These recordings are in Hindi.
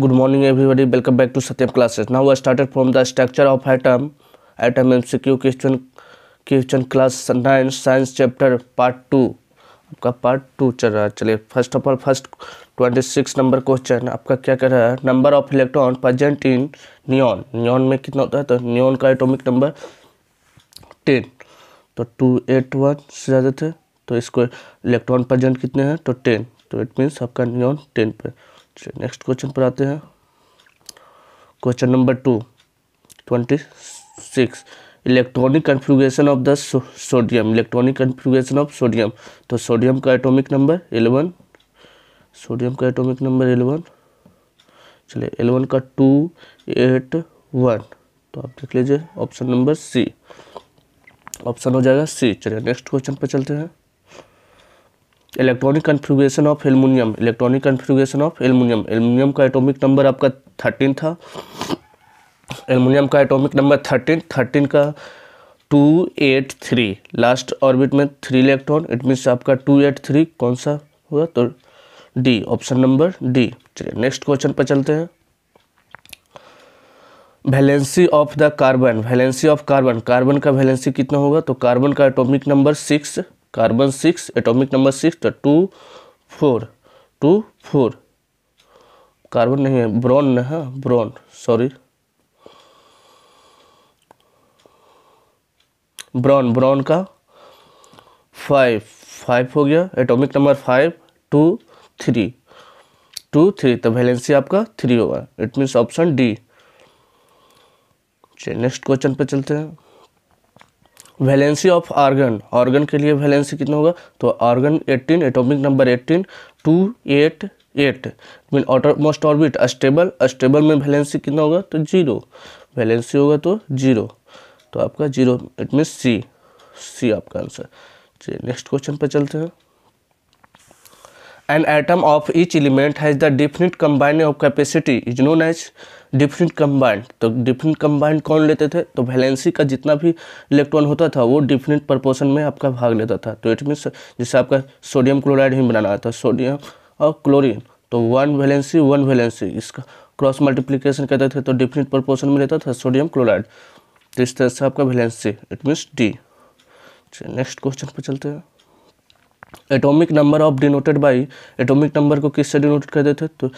good morning everybody welcome back to Satyam classes now i started from the structure atom atom atom mcq question question class nine science chapter part two आपका पार्ट टू चल रहा है चलिए first of all first twenty six number question आपका क्या कह रहा है number of electron present in neon neon में कितना होता है तो नियॉन का एटोमिक नंबर टेन तो टू एट वन से ज़्यादा थे तो इसको इलेक्ट्रॉन प्रजेंट कितने हैं तो टेन तो इट मीन्स आपका नियॉन टेन पे चलिए नेक्स्ट क्वेश्चन पर आते हैं question number two twenty six electronic configuration of the sodium electronic configuration of sodium तो सोडियम का एटॉमिक नंबर एलेवन सोडियम का एटॉमिक नंबर एलेवन चलिए एलेवन का टू एट वन तो आप देख लीजिए ऑप्शन नंबर सी ऑप्शन हो जाएगा सी चलिए नेक्स्ट क्वेश्चन पर चलते हैं electronic configuration of aluminium electronic configuration of aluminium aluminium का एटॉमिक नंबर आपका थर्टीन था एलमिनियम का एटॉमिक नंबर थर्टीन थर्टीन का two eight three last orbit में थ्री इलेक्ट्रॉन इट मीन्स आपका टू एट थ्री कौन सा हुआ तो डी ऑप्शन नंबर डी चलिए नेक्स्ट क्वेश्चन पर चलते हैं valency of the carbon valency of carbon carbon का वैलेंसी कितना होगा तो कार्बन का atomic number six carbon six atomic number six तो two four two four carbon नहीं है ब्रॉन है हाँ, ब्रॉन सॉरी ब्रॉन ब्रॉन का फाइव फाइव हो गया atomic number five two three two three तो वैलेंसी आपका थ्री होगा इट मीन्स ऑप्शन डी चलिए नेक्स्ट क्वेश्चन पे चलते हैं वैलेंसी ऑफ आर्गन ऑर्गन के लिए वैलेंसी कितना होगा तो argon 18 atomic number 18 two eight eight mean outermost orbit stable stable में वैलेंसी कितना होगा तो जीरो वैलेंसी होगा तो जीरो तो आपका zero it mean C C आपका आंसर चलिए नेक्स्ट क्वेश्चन पर चलते हैं an atom of each element has the definite combined of capacity is known as different combined तो डिफरेंट कम्बाइंड कौन लेते थे तो वैलेंसी का जितना भी इलेक्ट्रॉन होता था वो डिफरेंट प्रपोर्शन में आपका भाग लेता था तो इट मीन्स जैसे आपका सोडियम क्लोराइड ही बनाना था सोडियम और क्लोरिन तो वन वैलेंसी वन वैलेंसी इसका क्रॉस मल्टीप्लीकेशन कहते थे तो डिफरेंट प्रपोर्शन में लेता था सोडियम क्लोराइड तो इस तरह से आपका वैलेंसी इट मीन्स डी चलिए नेक्स्ट क्वेश्चन पर चलते हैं atomic number of denoted by atomic number को किससे डिनोटेड कर देते तो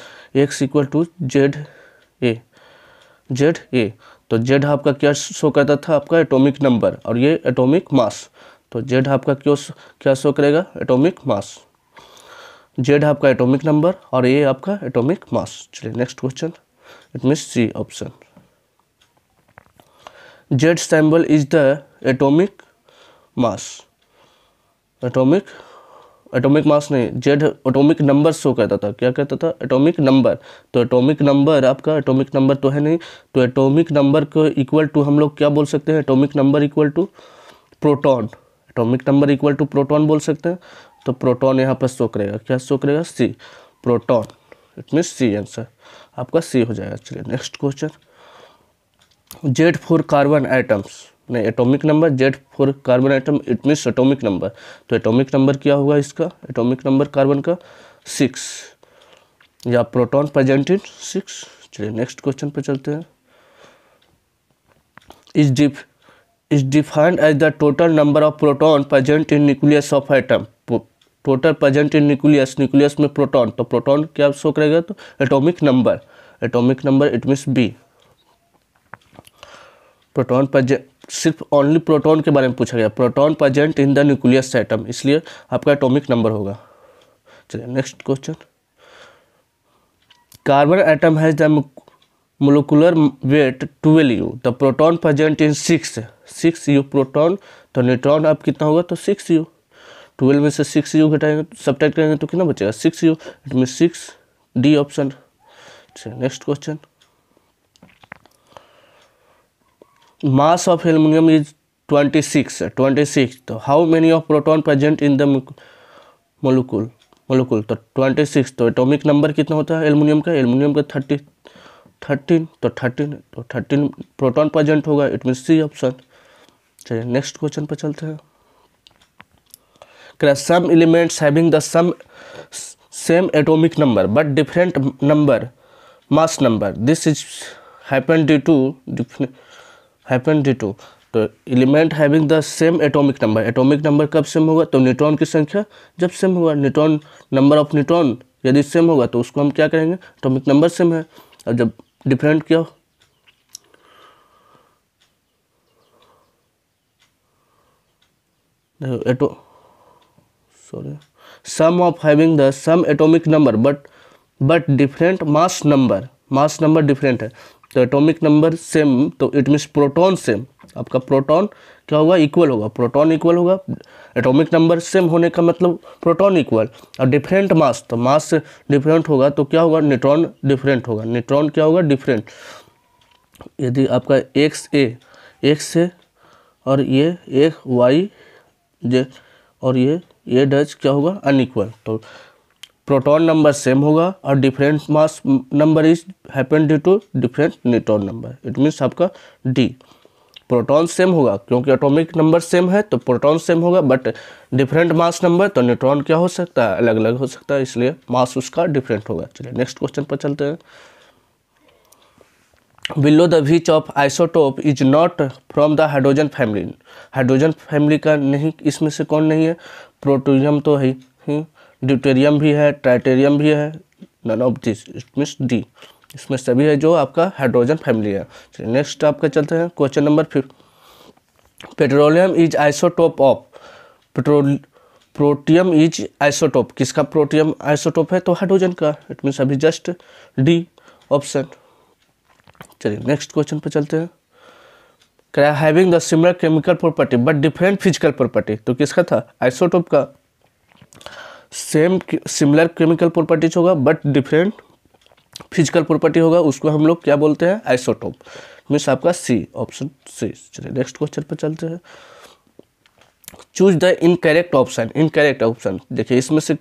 X equal to Z A Z A तो जेड आपका क्या शो करता था आपका एटॉमिक नंबर और ये एटॉमिक मास तो जेड आपका क्यों क्या शो करेगा एटॉमिक मास जेड आपका एटॉमिक नंबर और ए आपका एटॉमिक मास चलिए next question it mean C option Z symbol is the atomic mass atomic atomic mass नहीं जेड एटॉमिक नंबर शो करता था क्या कहता था एटॉमिक नंबर तो एटॉमिक नंबर आपका एटॉमिक नंबर तो है नहीं तो एटॉमिक नंबर को इक्वल टू हम लोग क्या बोल सकते हैं atomic number equal to proton atomic number equal to proton बोल सकते हैं तो प्रोटॉन यहाँ पर शो करेगा क्या शो करेगा C proton it means C answer आपका सी हो जाएगा चलिए next question Z four carbon atoms नहीं atomic number Z four carbon atom it means atomic number तो एटॉमिक नंबर क्या होगा इसका एटॉमिक नंबर कार्बन का सिक्स या प्रोटॉन प्रेजेंट इन सिक्स चलिए नेक्स्ट क्वेश्चन पर चलते हैं is def is defined as the total number of proton present in nucleus of atom total present in nucleus nucleus में प्रोटॉन तो प्रोटॉन क्या शो करेगा तो atomic number atomic number it means B proton present सिर्फ ओनली प्रोटॉन के बारे में पूछा गया proton present in the nucleus atom इसलिए आपका एटॉमिक नंबर होगा चलिए next question carbon atom has the molecular weight twelve U the proton present in six six U proton तो न्यूट्रॉन अब कितना होगा तो सिक्स यू ट्वेल्व में से सिक्स यू घटाएंगे सब करेंगे तो कितना बचेगा six U it mean six D option चलिए next question mass of aluminum is 26 26 तो how many of proton present in the molecule molecule तो 26 तो एटॉमिक नंबर कितना होता है एलुमिनियम का एलुमिनियम का 30 13 तो 13 तो 13 प्रोटॉन प्रेजेंट होगा इट मीन सी ऑप्शन चलिए नेक्स्ट क्वेश्चन पर चलते हैं crash some elements having the some same atomic number but different number mass number this is happen due to different hyphen D two तो element having the same atomic number atomic number कब सेम होगा तो न्यूट्रॉन की संख्या जब सेम होगा न्यूट्रॉन नंबर ऑफ न्यूट्रॉन यदि सेम होगा तो उसको हम क्या करेंगे एटॉमिक नंबर सेम है और जब डिफरेंट क्या हो atom sorry some of having the some atomic number but but different mass number mass number different है तो एटॉमिक नंबर सेम तो इट मीन्स प्रोटॉन सेम आपका प्रोटॉन क्या होगा इक्वल होगा प्रोटॉन इक्वल होगा एटॉमिक नंबर सेम होने का मतलब प्रोटॉन इक्वल और डिफरेंट मास तो मास डिफरेंट होगा तो क्या होगा न्यूट्रॉन डिफरेंट होगा न्यूट्रॉन क्या होगा डिफरेंट यदि आपका एक्स ए एक्स है और ये एक वाई जे और ये ए डच क्या होगा अनइक्वल तो प्रोटॉन नंबर सेम होगा और different mass number is happen due to different neutron number it means आपका डी प्रोटॉन सेम होगा क्योंकि एटॉमिक नंबर सेम है तो प्रोटॉन सेम होगा बट डिफरेंट मास नंबर तो न्यूट्रॉन क्या हो सकता है अलग अलग हो सकता है इसलिए मास उसका डिफरेंट होगा चलिए नेक्स्ट क्वेश्चन पर चलते हैं below the which of isotope is not from the hydrogen family hydrogen family का नहीं इसमें से कौन नहीं है प्रोटोजियम तो है ही ड्यूटेरियम भी है ट्राइटेरियम भी है none of this means D इसमें सभी है जो आपका हाइड्रोजन फैमिली है चलिए नेक्स्ट आपका चलते हैं question number fifth petroleum is isotope of petrol protium is isotope किसका प्रोटियम आइसोटोप है तो हाइड्रोजन का इट मीन्स अभी जस्ट डी ऑप्शन चलिए नेक्स्ट क्वेश्चन पर चलते हैं क्या having the similar chemical property but different physical property तो किसका था आइसोटोप का सेम सिमिलर केमिकल प्रॉपर्टीज होगा बट डिफरेंट फिजिकल प्रॉपर्टी होगा उसको हम लोग क्या बोलते हैं आइसोटोप मीन्स आपका सी ऑप्शन सी चलिए नेक्स्ट क्वेश्चन पर चलते हैं choose the incorrect option incorrect option देखिए इसमें से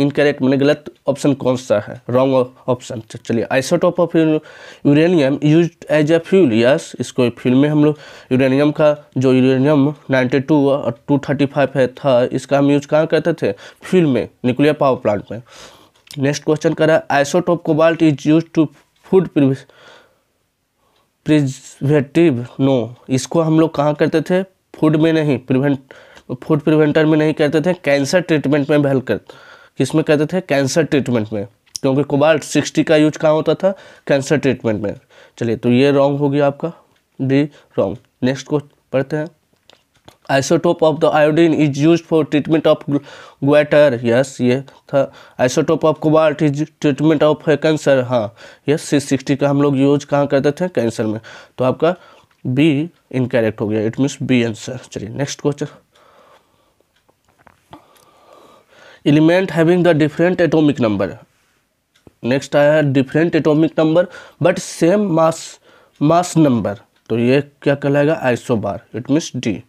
इनकरेक्ट मैंने गलत ऑप्शन कौन सा है रॉन्ग ऑप्शन चलिए isotope of uranium use as a fuel yes इसको फ्यूल में हम लोग यूरेनियम का जो यूरेनियम 92 और 235 है था इसका हम यूज कहाँ करते थे फ्यूल में न्यूक्लियर पावर प्लांट में नेक्स्ट क्वेश्चन करा isotope cobalt is use to food preservative no इसको हम लोग कहाँ करते थे फूड में नहीं प्रिवेंट फूड प्रिवेंटर में नहीं कहते थे कैंसर ट्रीटमेंट में हेल्प कर किस में कहते थे कैंसर ट्रीटमेंट में क्योंकि कोबाल्ट सिक्सटी का यूज कहाँ होता था कैंसर ट्रीटमेंट में चलिए तो ये रॉन्ग हो गया आपका डी रॉन्ग नेक्स्ट क्वेश्चन पढ़ते हैं isotope of the iodine is use for treatment of goitre yes ये था isotope of cobalt is treatment of cancer हाँ यस सी सिक्सटी का हम लोग यूज कहाँ करते थे कैंसर में तो आपका बी इनकरेक्ट हो गया इट मीन्स बी आंसर चलिए next question element having the different atomic number next आया है different atomic number but same mass mass number तो ये क्या कहलाएगा isobar it means D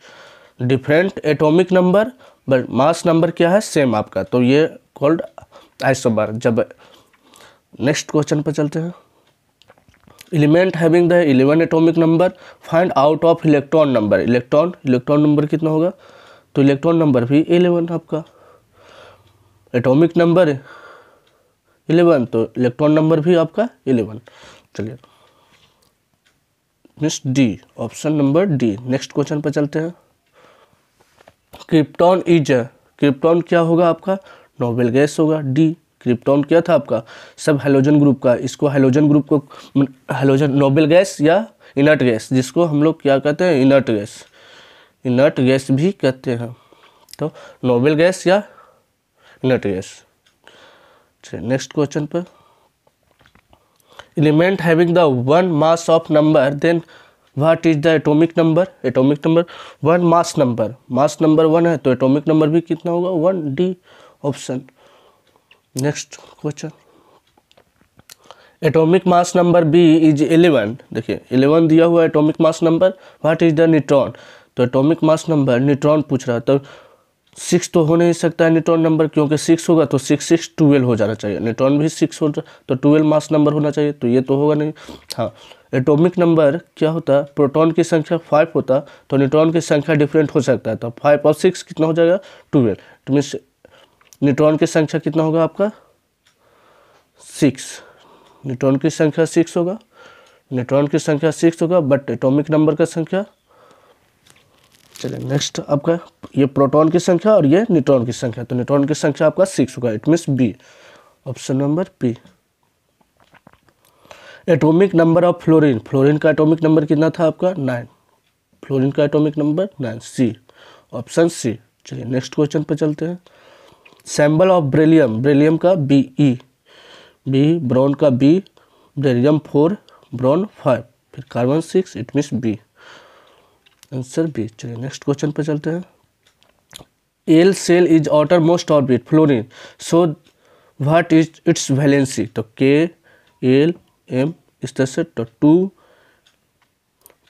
different atomic number but mass number क्या है सेम आपका तो ये कॉल्ड आइसोबार जब नेक्स्ट क्वेश्चन पर चलते हैं element having the eleven atomic number find out of electron number electron electron number कितना होगा तो इलेक्ट्रॉन नंबर भी इलेवन आपका एटॉमिक नंबर इलेवन तो इलेक्ट्रॉन नंबर भी आपका इलेवन चलिए miss D option number D next question पर चलते हैं क्रिप्टॉन इज क्रिप्टॉन क्या होगा आपका नोबेल गैस होगा डी क्रिप्टॉन क्या था आपका सब हेलोजन ग्रुप का इसको हेलोजन ग्रुप को हेलोजन नोबेल गैस या इनर्ट गैस जिसको हम लोग क्या कहते हैं इनर्ट गैस इनर्ट गैस भी कहते हैं तो नोबेल गैस या न्यूट्रियस चलिए नेक्स्ट क्वेश्चन पर element having the one mass of number then what is the atomic number atomic number one mass number mass number one है तो एटॉमिक नंबर भी कितना होगा one D option next question atomic mass number B is eleven देखिए एलेवन दिया हुआ है atomic mass number what is the neutron तो एटॉमिक मास नंबर न्यूट्रॉन पूछ रहा है तो सिक्स तो हो नहीं सकता है न्यूट्रॉन नंबर क्योंकि सिक्स होगा तो सिक्स सिक्स ट्वेल्व हो जाना चाहिए न्यूट्रॉन भी सिक्स हो तो ट्वेल्व मास नंबर होना चाहिए तो ये तो होगा नहीं हाँ एटॉमिक नंबर क्या होता है प्रोटॉन की संख्या फाइव होता तो न्यूट्रॉन की संख्या डिफरेंट हो सकता है तो फाइव और सिक्स कितना हो जाएगा ट्वेल्व तो मीन्स न्यूट्रॉन की संख्या कितना होगा आपका सिक्स न्यूट्रॉन की संख्या सिक्स होगा न्यूट्रॉन की संख्या सिक्स होगा बट एटॉमिक नंबर का संख्या चलिए नेक्स्ट आपका ये प्रोटॉन की संख्या और ये न्यूट्रॉन की संख्या तो न्यूट्रॉन की संख्या आपका सिक्स होगा it means B option number P atomic number of fluorine fluorine का एटॉमिक नंबर कितना था आपका नाइन फ्लोरीन का atomic number nine C option C चलिए नेक्स्ट क्वेश्चन पर चलते हैं सैम्बल ऑफ ब्रेलियम ब्रेलियम का बी ई बी ब्रॉन का B beryllium four boron five फिर carbon six it means B answer B चलिए नेक्स्ट क्वेश्चन पर चलते हैं L shell is outermost orbit fluorine so what is its valency तो के एल एम इस तरह से तो टू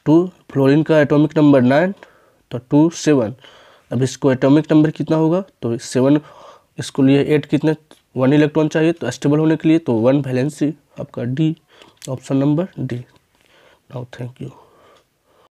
टू फ्लोरिन का एटॉमिक नंबर नाइन तो टू सेवन अब इसको एटॉमिक नंबर कितना होगा तो सेवन इसको लिए एट कितने वन इलेक्ट्रॉन चाहिए तो स्टेबल होने के लिए तो वन वैलेंसी आपका D option number D now thank you